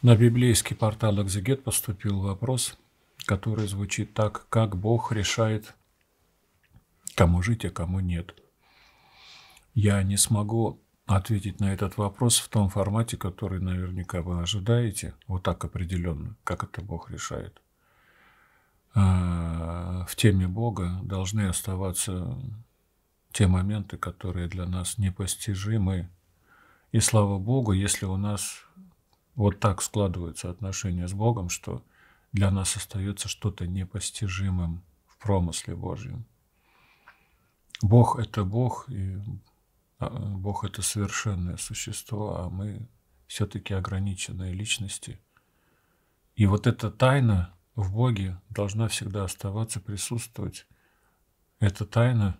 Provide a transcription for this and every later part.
На библейский портал «Экзегет» поступил вопрос, который звучит так, как Бог решает, кому жить, а кому нет. Я не смогу ответить на этот вопрос в том формате, который наверняка вы ожидаете, вот так определенно, как это Бог решает. А, в теме Бога должны оставаться те моменты, которые для нас непостижимы. И слава Богу, если у нас вот так складываются отношения с Богом, что для нас остается что-то непостижимым в промысле Божьем. Бог – это Бог, и а, Бог – это совершенное существо, а мы все-таки ограниченные личности. И вот эта тайна в Боге должна всегда оставаться, присутствовать. Эта тайна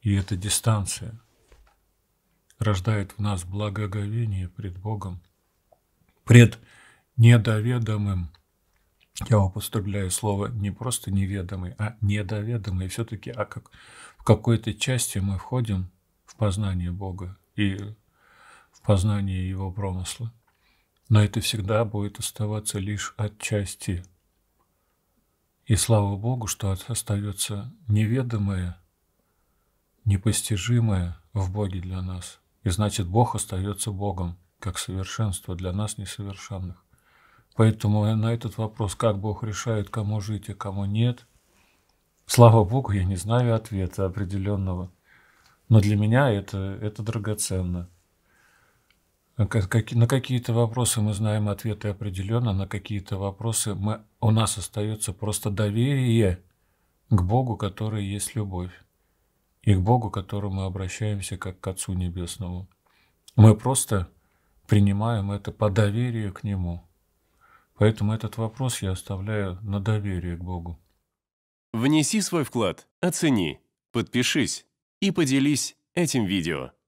и эта дистанция – рождает в нас благоговение пред Богом, пред недоведомым. Я употребляю слово не просто неведомый, а недоведомый. Все-таки а как, в какой-то части мы входим в познание Бога и в познание Его промысла. Но это всегда будет оставаться лишь отчасти. И слава Богу, что остается неведомое, непостижимое в Боге для нас. И значит, Бог остается Богом, как совершенство для нас несовершенных. Поэтому на этот вопрос, как Бог решает, кому жить и кому нет, слава Богу, я не знаю ответа определенного. Но для меня это, это драгоценно. На какие-то вопросы мы знаем ответы определенно, на какие-то вопросы мы, у нас остается просто доверие к Богу, который есть любовь и к Богу, к которому мы обращаемся как к Отцу Небесному. Мы просто принимаем это по доверию к Нему. Поэтому этот вопрос я оставляю на доверие к Богу. Внеси свой вклад, оцени, подпишись и поделись этим видео.